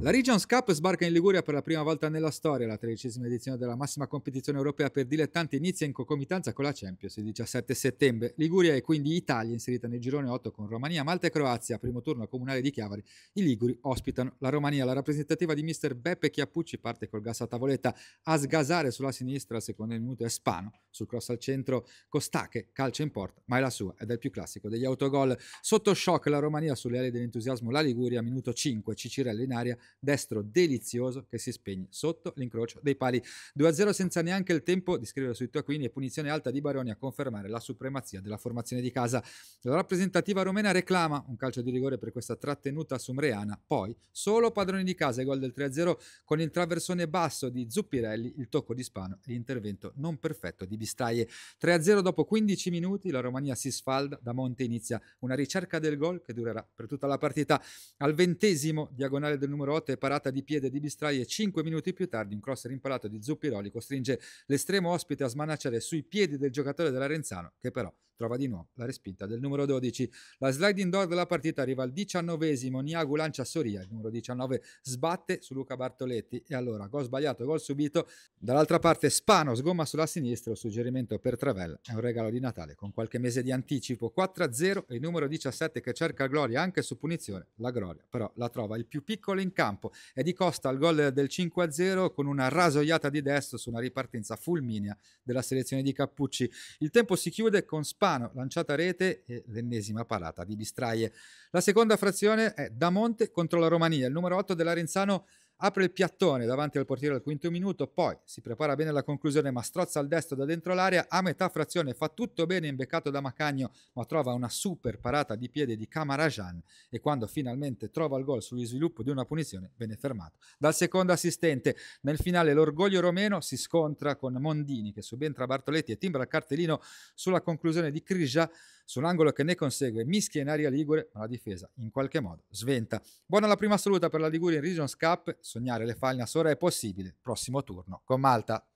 La Regions Cup sbarca in Liguria per la prima volta nella storia. La tredicesima edizione della massima competizione europea per dilettanti inizia in concomitanza con la Champions il 17 settembre. Liguria e quindi Italia inserita nel girone 8 con Romania, Malta e Croazia. Primo turno al comunale di Chiavari. I Liguri ospitano la Romania. La rappresentativa di mister Beppe Chiappucci parte col gas a tavoletta a sgasare sulla sinistra al secondo minuto è Spano sul cross al centro Costache, calcio in porta, ma è la sua ed è il più classico degli autogol. Sotto shock la Romania sulle ali dell'entusiasmo la Liguria, minuto 5, Cicirello in aria, destro delizioso che si spegne sotto l'incrocio dei pali. 2-0 senza neanche il tempo di scrivere sui taccuini e punizione alta di Baroni a confermare la supremazia della formazione di casa. La rappresentativa romena reclama un calcio di rigore per questa trattenuta sumreana, poi solo padroni di casa e gol del 3-0 con il traversone basso di Zuppirelli, il tocco di Spano e l'intervento non perfetto di Biscaglia pistaie. 3-0 dopo 15 minuti, la Romania si sfalda, da Monte inizia una ricerca del gol che durerà per tutta la partita. Al ventesimo, diagonale del numero 8 è parata di piede di Bistraie, 5 minuti più tardi un cross rimpalato di Zuppiroli costringe l'estremo ospite a smanacciare sui piedi del giocatore della Renzano che però trova di nuovo la respinta del numero 12. La sliding door della partita arriva al diciannovesimo, Niagu lancia Soria, il numero 19 sbatte su Luca Bartoletti e allora gol sbagliato, gol subito. Dall'altra parte Spano sgomma sulla sinistra, un suggerimento per Travella, è un regalo di Natale con qualche mese di anticipo, 4-0 e il numero 17 che cerca gloria anche su punizione, la gloria però la trova il più piccolo in campo e di Costa al gol del 5-0 con una rasoiata di destro su una ripartenza fulminea della selezione di Cappucci. Il tempo si chiude con Spano Alfano, lanciata rete e l'ennesima palata di Bistraie. La seconda frazione è Da Monte contro la Romania, il numero 8 dell'Arenzano apre il piattone davanti al portiere al quinto minuto, poi si prepara bene alla conclusione ma strozza al destro da dentro l'area, a metà frazione fa tutto bene imbeccato da Macagno ma trova una super parata di piede di Camarajan e quando finalmente trova il gol sullo sviluppo di una punizione viene fermato dal secondo assistente. Nel finale l'orgoglio romeno si scontra con Mondini che subentra Bartoletti e timbra il cartellino sulla conclusione di Crija su un angolo che ne consegue mischia in aria Ligure, ma la difesa in qualche modo sventa. Buona la prima assoluta per la Liguria in Regions Cup, sognare le falne a Sora è possibile, prossimo turno con Malta.